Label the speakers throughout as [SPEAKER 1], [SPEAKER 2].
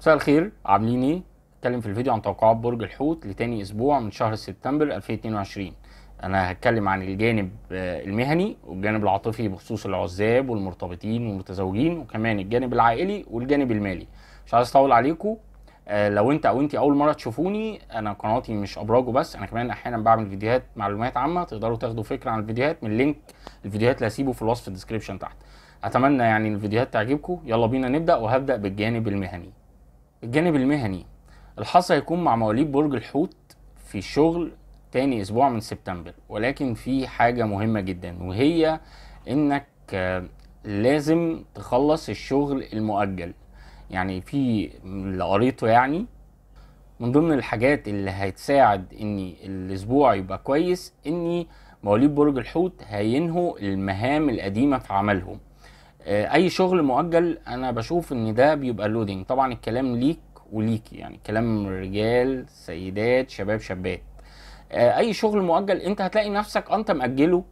[SPEAKER 1] مساء الخير عاملين ايه؟ هتكلم في الفيديو عن توقعات برج الحوت لتاني اسبوع من شهر سبتمبر 2022 انا هتكلم عن الجانب آه، المهني والجانب العاطفي بخصوص العزاب والمرتبطين والمتزوجين وكمان الجانب العائلي والجانب المالي مش عايز اطول عليكم آه، لو انت او انت اول مره تشوفوني انا قناتي مش ابراج وبس انا كمان احيانا بعمل فيديوهات معلومات عامه تقدروا تاخدوا فكره عن الفيديوهات من لينك الفيديوهات اللي هسيبه في الوصف الديسكريبشن تحت اتمنى يعني الفيديوهات تعجبكم يلا بينا نبدا وهبدا بالجانب المهني الجانب المهني الحصى هيكون مع مواليد برج الحوت في شغل تاني اسبوع من سبتمبر ولكن في حاجة مهمة جدا وهي انك لازم تخلص الشغل المؤجل يعني في اللي قريته يعني من ضمن الحاجات اللي هتساعد ان الاسبوع يبقى كويس اني مواليد برج الحوت هينهوا المهام القديمة في عملهم آه، اي شغل مؤجل انا بشوف ان ده بيبقى لودنج طبعا الكلام ليك وليكي يعني كلام رجال سيدات شباب شابات آه، اي شغل مؤجل انت هتلاقي نفسك انت مأجله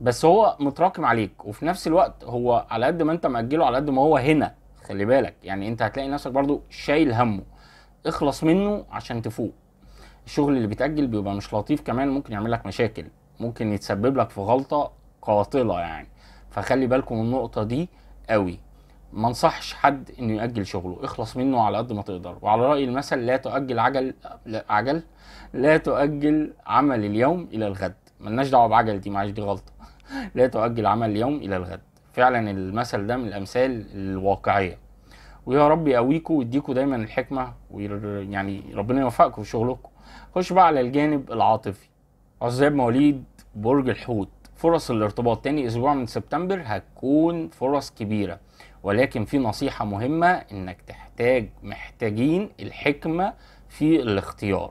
[SPEAKER 1] بس هو متراكم عليك وفي نفس الوقت هو على قد ما انت مأجله على قد ما هو هنا خلي بالك يعني انت هتلاقي نفسك برضو شايل همه اخلص منه عشان تفوق الشغل اللي بيتأجل بيبقى مش لطيف كمان ممكن يعمل لك مشاكل ممكن يتسبب لك في غلطة قاتلة يعني فخلي بالكم من النقطه دي قوي ما انصحش حد انه يأجل شغله اخلص منه على قد ما تقدر وعلى رأي المثل لا تؤجل عجل لا عجل لا تؤجل عمل اليوم الى الغد ملناش دعوه بعجل دي معلش دي غلطه لا تؤجل عمل اليوم الى الغد فعلا المثل ده من الامثال الواقعيه ويا رب يقويكم ويديكم دايما الحكمه ويعني ربنا يوفقكم في شغلكم خش بقى على الجانب العاطفي عزاب مواليد برج الحوت فرص الارتباط تاني اسبوع من سبتمبر هتكون فرص كبيره ولكن في نصيحه مهمه انك تحتاج محتاجين الحكمه في الاختيار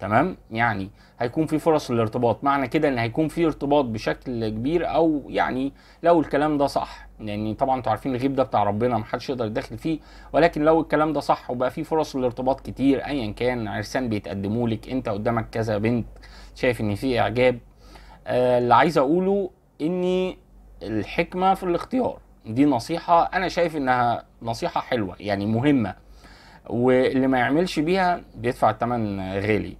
[SPEAKER 1] تمام يعني هيكون في فرص الارتباط معنى كده ان هيكون في ارتباط بشكل كبير او يعني لو الكلام ده صح لان يعني طبعا انتوا عارفين الغيب ده بتاع ربنا محدش يقدر يدخل فيه ولكن لو الكلام ده صح وبقى في فرص الارتباط كتير ايا كان عرسان بيتقدموا لك انت قدامك كذا بنت شايف ان في اعجاب آه، اللي عايز اقوله اني الحكمه في الاختيار دي نصيحه انا شايف انها نصيحه حلوه يعني مهمه واللي ما يعملش بيها بيدفع الثمن غالي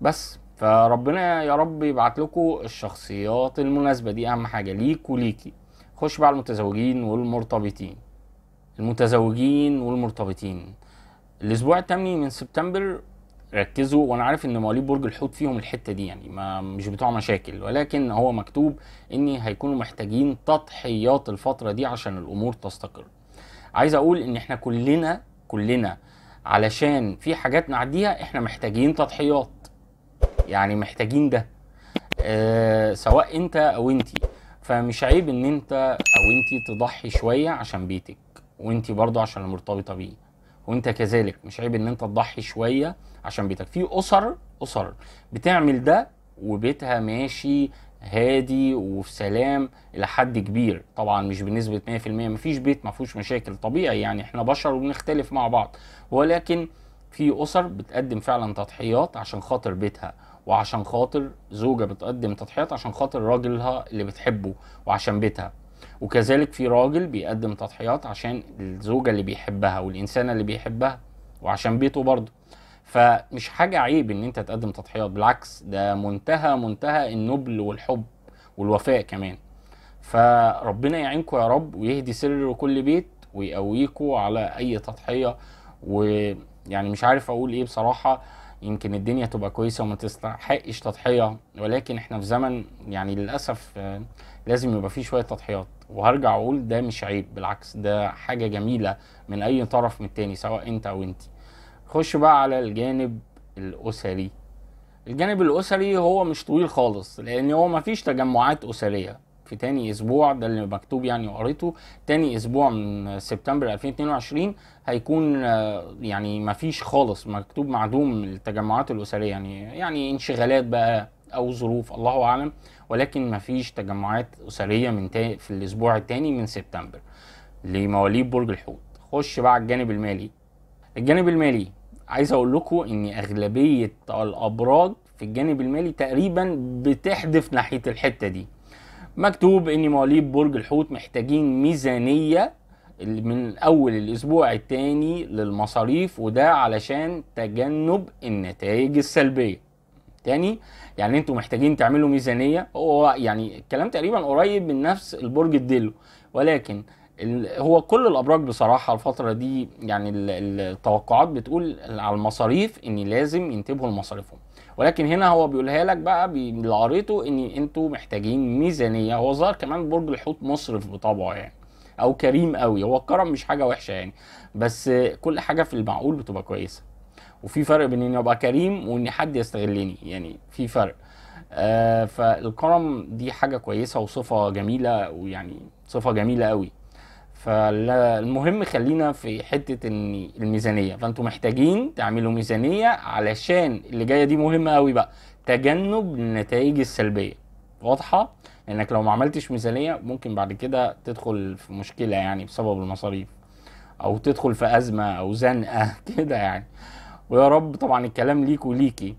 [SPEAKER 1] بس فربنا يا رب يبعت لكم الشخصيات المناسبه دي اهم حاجه ليك وليكي خش بقى المتزوجين والمرتبطين المتزوجين والمرتبطين الاسبوع الثامن من سبتمبر ركزوا وانا عارف ان مواليد برج الحوت فيهم الحته دي يعني ما مش بتوع مشاكل ولكن هو مكتوب ان هيكونوا محتاجين تضحيات الفتره دي عشان الامور تستقر عايز اقول ان احنا كلنا كلنا علشان في حاجات نعديها احنا محتاجين تضحيات يعني محتاجين ده أه سواء انت او انت فمش عيب ان انت او انت تضحي شويه عشان بيتك وانت برضو عشان المرتبطه بيه وانت كذلك مش عيب ان انت تضحي شويه عشان بيتك في اسر اسر بتعمل ده وبيتها ماشي هادي وفي سلام الى حد كبير طبعا مش بنسبه 100% مفيش بيت ما فيهوش مشاكل طبيعي يعني احنا بشر وبنختلف مع بعض ولكن في اسر بتقدم فعلا تضحيات عشان خاطر بيتها وعشان خاطر زوجه بتقدم تضحيات عشان خاطر راجلها اللي بتحبه وعشان بيتها وكذلك في راجل بيقدم تضحيات عشان الزوجة اللي بيحبها والإنسانة اللي بيحبها وعشان بيته برضه فمش حاجة عيب إن أنت تقدم تضحيات بالعكس ده منتهى منتهى النبل والحب والوفاء كمان فربنا يعينكم يا رب ويهدي سر كل بيت ويقويكم على أي تضحية ويعني مش عارف أقول إيه بصراحة يمكن الدنيا تبقى كويسه وما تستحقش تضحيه ولكن احنا في زمن يعني للاسف آه، لازم يبقى فيه شويه تضحيات وهرجع اقول ده مش عيب بالعكس ده حاجه جميله من اي طرف من التاني سواء انت او انت خش بقى على الجانب الاسري الجانب الاسري هو مش طويل خالص لان هو مفيش تجمعات اسريه في تاني اسبوع ده اللي مكتوب يعني وقريته تاني اسبوع من سبتمبر 2022 هيكون آه، يعني ما فيش خالص مكتوب معدوم التجمعات الاسريه يعني يعني انشغالات بقى او ظروف الله اعلم ولكن ما فيش تجمعات اسريه من في الاسبوع الثاني من سبتمبر لمواليد برج الحوت خش بقى على الجانب المالي الجانب المالي عايز اقول لكم ان اغلبيه الابراج في الجانب المالي تقريبا بتحدف ناحيه الحته دي مكتوب ان مواليد برج الحوت محتاجين ميزانيه من اول الاسبوع الثاني للمصاريف وده علشان تجنب النتائج السلبيه تاني يعني انتوا محتاجين تعملوا ميزانيه هو يعني الكلام تقريبا قريب من نفس البرج الدلو ولكن هو كل الابراج بصراحه الفتره دي يعني التوقعات بتقول على المصاريف ان لازم ينتبهوا لمصاريفهم ولكن هنا هو بيقولها لك بقى بالعريضه ان انتوا محتاجين ميزانيه هو ظهر كمان برج الحوت مصرف بطبعه يعني او كريم قوي هو الكرم مش حاجه وحشه يعني بس كل حاجه في المعقول بتبقى كويسه وفي فرق بين اني ابقى كريم وان حد يستغلني يعني في فرق آه فالكرم دي حاجه كويسه وصفه جميله ويعني صفه جميله قوي فالمهم خلينا في حته ان الميزانيه فانتوا محتاجين تعملوا ميزانيه علشان اللي جايه دي مهمه قوي بقى تجنب النتائج السلبيه واضحه لانك لو ما عملتش ميزانيه ممكن بعد كده تدخل في مشكله يعني بسبب المصاريف او تدخل في ازمه او زنقه كده يعني ويا رب طبعا الكلام ليك وليكي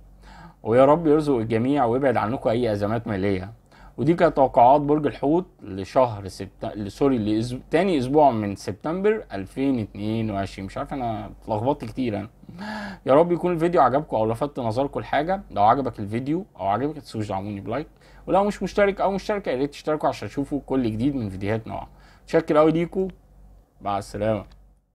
[SPEAKER 1] ويا رب يرزق الجميع ويبعد عنكم اي ازمات ماليه ودي كانت توقعات برج الحوت لشهر سبتمبر سوري لأسب... تاني اسبوع من سبتمبر 2022 مش عارف انا اتلخبطت كتير انا يعني. يا رب يكون الفيديو عجبكم او لفت نظركم لحاجه لو عجبك الفيديو او عجبك تسوش دعموني بلايك ولو مش مشترك او مشتركه يا ريت تشتركوا عشان تشوفوا كل جديد من فيديوهاتنا متشكر قوي ليكم مع السلامه